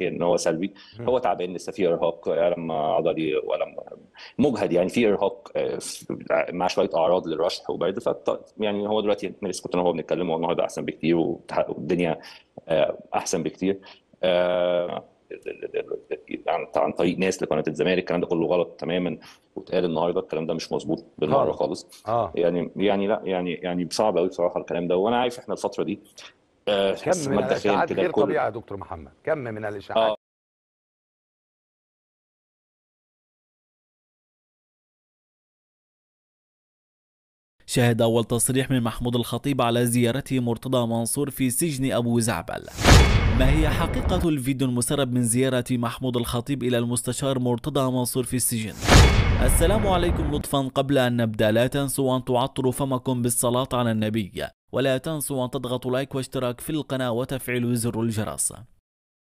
صحيح ان هو سلبي هو تعبان لسه في ارهاق الم عضلي والم مجهد يعني في ارهاق مع شويه اعراض للرشح وبرد ف يعني هو دلوقتي مارس كنت انا وهو بنتكلم هو النهارده احسن بكتير والدنيا آه، احسن بكتير آه، عن عن طريق ناس لقناه الزمالك الكلام ده كله غلط تماما واتقال النهارده الكلام ده مش مظبوط بالمره آه. خالص آه. يعني يعني لا يعني يعني صعب قوي بصراحه الكلام ده وانا عارف احنا الفتره دي آه، كم من الاشاعات غير طبيعيه يا دكتور محمد كم من الاشاعات آه. شاهد أول تصريح من محمود الخطيب على زيارته مرتضى منصور في سجن أبو زعبل ما هي حقيقة الفيديو المسرب من زيارة محمود الخطيب إلى المستشار مرتضى منصور في السجن؟ السلام عليكم لطفا قبل أن نبدأ لا تنسوا أن تعطروا فمكم بالصلاة على النبي ولا تنسوا أن تضغطوا لايك واشتراك في القناة وتفعيل زر الجرس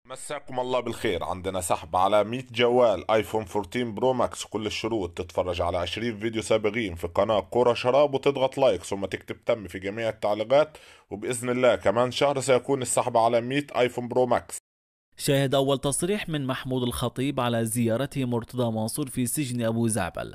مساكم الله بالخير عندنا سحب على 100 جوال ايفون 14 برو ماكس كل الشروط تتفرج على 20 فيديو سابقين في قناة كرة شراب وتضغط لايك ثم تكتب تم في جميع التعليقات وبإذن الله كمان شهر سيكون السحب على 100 ايفون برو ماكس شاهد أول تصريح من محمود الخطيب على زيارته مرتضى منصور في سجن أبو زعبل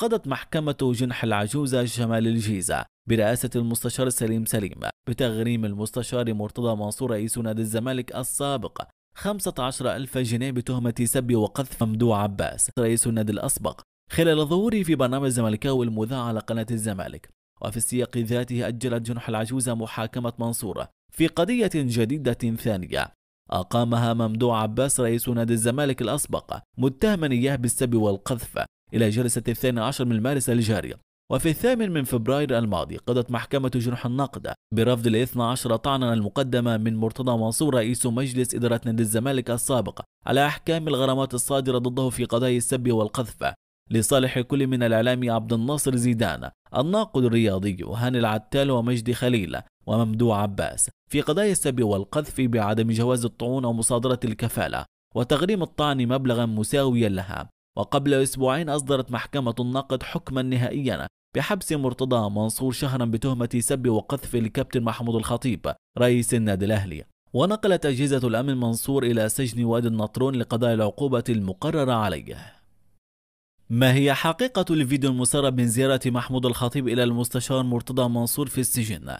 قضت محكمة جنح العجوزة شمال الجيزة برئاسة المستشار سليم سليم بتغريم المستشار مرتضى منصور رئيس نادي الزمالك السابق 15 ألف جنيه بتهمة سب وقذف ممدوع عباس رئيس النادي الأسبق خلال ظهوره في برنامج زملكاوي المذاع على قناة الزمالك وفي السياق ذاته أجلت جنح العجوز محاكمة منصور في قضية جديدة ثانية أقامها ممدوع عباس رئيس نادي الزمالك الأسبق متهما إياه بالسب والقذف إلى جلسة الثاني عشر من مارس الجاري وفي الثامن من فبراير الماضي قضت محكمة جنح النقد برفض الاثنى عشر طعنا المقدمة من مرتضى منصور رئيس مجلس إدارة نادي الزمالك السابق على أحكام الغرامات الصادرة ضده في قضايا السب والقذف لصالح كل من الإعلامي عبد الناصر زيدان الناقد الرياضي هاني العتال ومجدي خليل وممدوح عباس في قضايا السب والقذف بعدم جواز الطعون أو مصادرة الكفالة وتغريم الطعن مبلغا مساويا لها وقبل أسبوعين أصدرت محكمة النقد حكما نهائيا بحبس مرتضى منصور شهرا بتهمة سب وقذف الكابتن محمود الخطيب رئيس النادي الأهلي ونقلت أجهزة الأمن منصور إلى سجن وادي النطرون لقضاء العقوبة المقررة عليه ما هي حقيقة الفيديو المسرب من زيارة محمود الخطيب إلى المستشار مرتضى منصور في السجن؟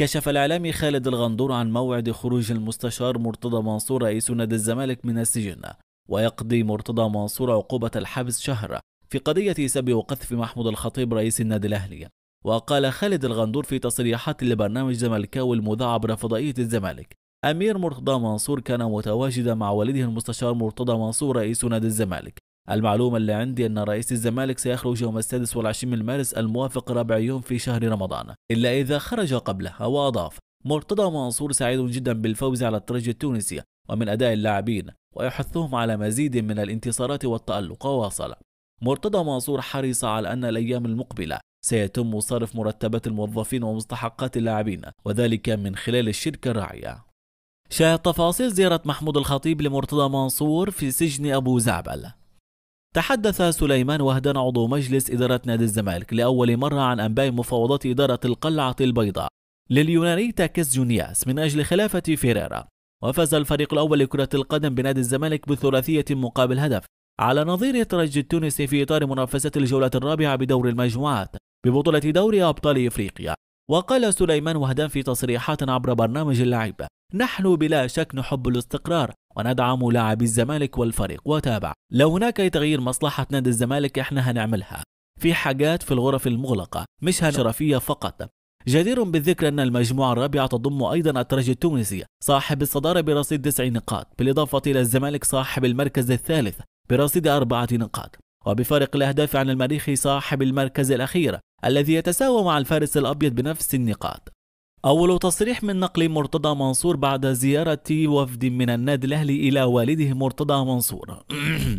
كشف الإعلامي خالد الغندور عن موعد خروج المستشار مرتضى منصور رئيس نادي الزمالك من السجن ويقضي مرتضى منصور عقوبة الحبس شهر في قضية سب وقذف محمود الخطيب رئيس النادي الأهلي وقال خالد الغندور في تصريحات لبرنامج زملكاوي المذاع عبر فضائية الزمالك أمير مرتضى منصور كان متواجدا مع والده المستشار مرتضى منصور رئيس نادي الزمالك المعلومة اللي عندي أن رئيس الزمالك سيخرج يوم السادس والعشرين من مارس الموافق رابع يوم في شهر رمضان إلا إذا خرج قبلها وأضاف مرتضى منصور سعيد جدا بالفوز على الترجي التونسي ومن أداء اللاعبين ويحثهم على مزيد من الانتصارات والتألق واصل مرتضى منصور حريص على أن الأيام المقبلة سيتم صرف مرتبات الموظفين ومستحقات اللاعبين وذلك من خلال الشركة الراعية شاهد تفاصيل زيارة محمود الخطيب لمرتضى منصور في سجن أبو زعبل تحدث سليمان وهدان عضو مجلس إدارة نادي الزمالك لأول مرة عن أنباء مفاوضات إدارة القلعة البيضاء لليوناني تاكس جونياس من أجل خلافة فيريرا وفاز الفريق الأول لكرة القدم بنادي الزمالك بثلاثية مقابل هدف على نظير يترجي التونسي في إطار منافسات الجولة الرابعة بدور المجموعات ببطولة دوري أبطال إفريقيا وقال سليمان وهدان في تصريحات عبر برنامج اللعيبه نحن بلا شك نحب الاستقرار وندعم لاعبي الزمالك والفريق وتابع لو هناك اي تغيير مصلحة نادي الزمالك احنا هنعملها في حاجات في الغرف المغلقة مش شرفية فقط جدير بالذكر أن المجموعة الرابعة تضم أيضا الترجي التونسي صاحب الصدارة برصيد تسع نقاط بالإضافة إلى الزمالك صاحب المركز الثالث برصيد أربعة نقاط وبفارق الأهداف عن المريخ صاحب المركز الأخير الذي يتساوى مع الفارس الأبيض بنفس النقاط أول تصريح من نقل مرتضى منصور بعد زيارة وفد من النادي الأهلي إلى والده مرتضى منصور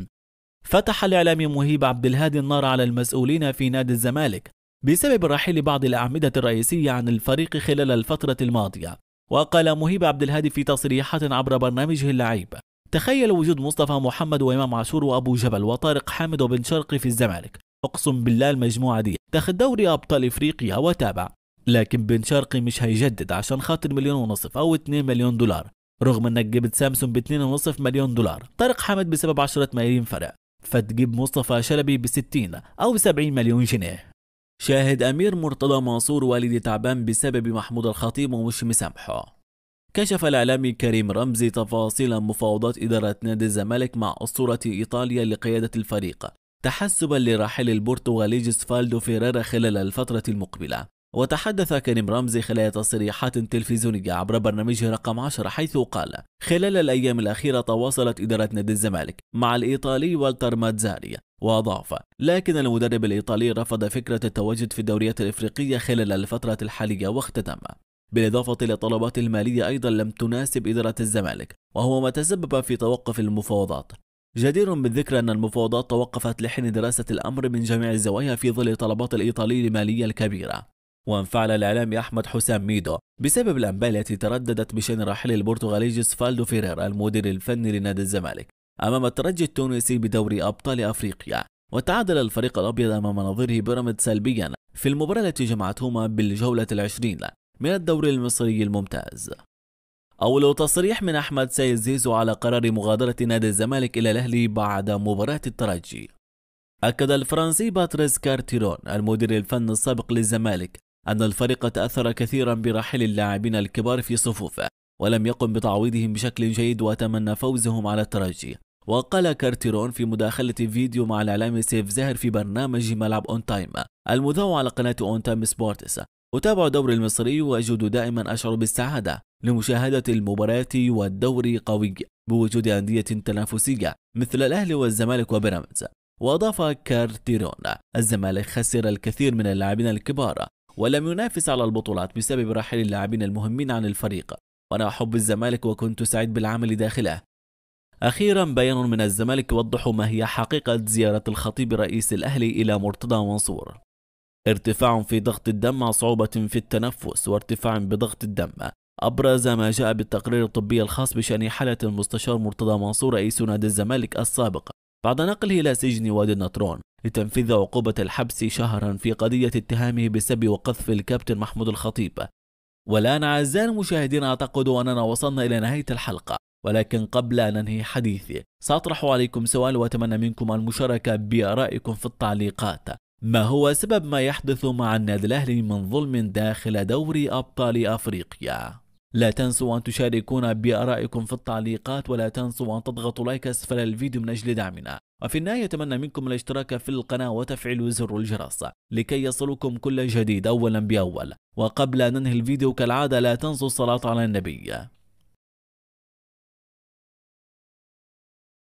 فتح الإعلامي مهيب عبد الهادي النار على المسؤولين في نادي الزمالك بسبب رحيل بعض الأعمدة الرئيسية عن الفريق خلال الفترة الماضية وقال مهيب عبد الهادي في تصريحات عبر برنامجه اللعيب تخيل وجود مصطفى محمد وإمام عاشور وأبو جبل وطارق حامد وبن شرقي في الزمالك أقسم بالله المجموعة دي تاخد دوري أبطال إفريقيا وتابع لكن بن شرقي مش هيجدد عشان خاطر مليون ونصف أو 2 مليون دولار رغم انك جبت سامسونج ب 2.5 مليون دولار طارق حامد بسبب 10 ملايين فرق فتجيب مصطفى شلبي ب 60 او 70 مليون جنيه شاهد امير مرتضى منصور والدي تعبان بسبب محمود الخطيب ومش مسامحه كشف الإعلامي كريم رمزي تفاصيل مفاوضات إدارة نادي الزمالك مع أسطورة إيطاليا لقيادة الفريق تحسبا لرحيل البرتغالي جيسفالدو فيريرا خلال الفترة المقبلة وتحدث كريم رمزي خلال تصريحات تلفزيونية عبر برنامجه رقم 10 حيث قال خلال الأيام الأخيرة تواصلت إدارة نادي الزمالك مع الإيطالي والتر ماتزاري وأضاف لكن المدرب الإيطالي رفض فكرة التواجد في الدوريات الإفريقية خلال الفترة الحالية واختتم بالإضافة إلى طلبات المالية أيضا لم تناسب إدارة الزمالك وهو ما تسبب في توقف المفاوضات جدير بالذكر أن المفاوضات توقفت لحين دراسة الأمر من جميع الزوايا في ظل طلبات الإيطالي المالية الكبيرة وانفعل الإعلامي أحمد حسام ميدو بسبب الأنباء التي ترددت بشأن راحل البرتغالي جيسفالدو فيرير المدير الفني لنادي الزمالك أمام الترجي التونسي بدوري أبطال أفريقيا وتعادل الفريق الأبيض أمام نظيره بيراميد سلبيا في المباراة التي جمعتهما بالجولة العشرين من الدوري المصري الممتاز أول تصريح من أحمد سيد زيزو على قرار مغادرة نادي الزمالك إلى الأهلي بعد مباراة الترجي أكد الفرنسي باتريس كارتيرون المدير الفني السابق للزمالك أن الفريق تأثر كثيرا برحيل اللاعبين الكبار في صفوفه ولم يقم بتعويضهم بشكل جيد وتمنى فوزهم على الترجي وقال كارتيرون في مداخلة فيديو مع الإعلامي سيف زاهر في برنامج ملعب أون تايم المذاع على قناة أون تايم سبورتس أتابع الدوري المصري وأجد دائما أشعر بالسعادة لمشاهدة المباراة والدوري قوي بوجود أندية تنافسية مثل الأهلي والزمالك وبيراميدز وأضاف كارتيرون الزمالك خسر الكثير من اللاعبين الكبار ولم ينافس على البطولات بسبب رحيل اللاعبين المهمين عن الفريق وأنا أحب الزمالك وكنت سعيد بالعمل داخله أخيرا بيان من الزمالك يوضح ما هي حقيقة زيارة الخطيب رئيس الأهلي إلى مرتضى منصور ارتفاع في ضغط الدم مع صعوبة في التنفس وارتفاع بضغط الدم أبرز ما جاء بالتقرير الطبي الخاص بشأن حالة المستشار مرتضى منصور رئيس نادي الزمالك السابق بعد نقله إلى سجن وادي النطرون لتنفيذ عقوبة الحبس شهرا في قضية اتهامه بسب وقذف الكابتن محمود الخطيب والآن أعزائي المشاهدين أعتقد أننا وصلنا إلى نهاية الحلقة ولكن قبل أن أنهي حديثي سأطرح عليكم سؤال وأتمنى منكم المشاركة بآرائكم في التعليقات ما هو سبب ما يحدث مع النادي الأهلي من ظلم داخل دوري أبطال أفريقيا؟ لا تنسوا أن تشاركونا بآرائكم في التعليقات ولا تنسوا أن تضغطوا لايك أسفل الفيديو من أجل دعمنا وفي النهاية أتمنى منكم الاشتراك في القناة وتفعيل زر الجرس لكي يصلكم كل جديد أولا بأول وقبل أن ننهي الفيديو كالعادة لا تنسوا الصلاة على النبي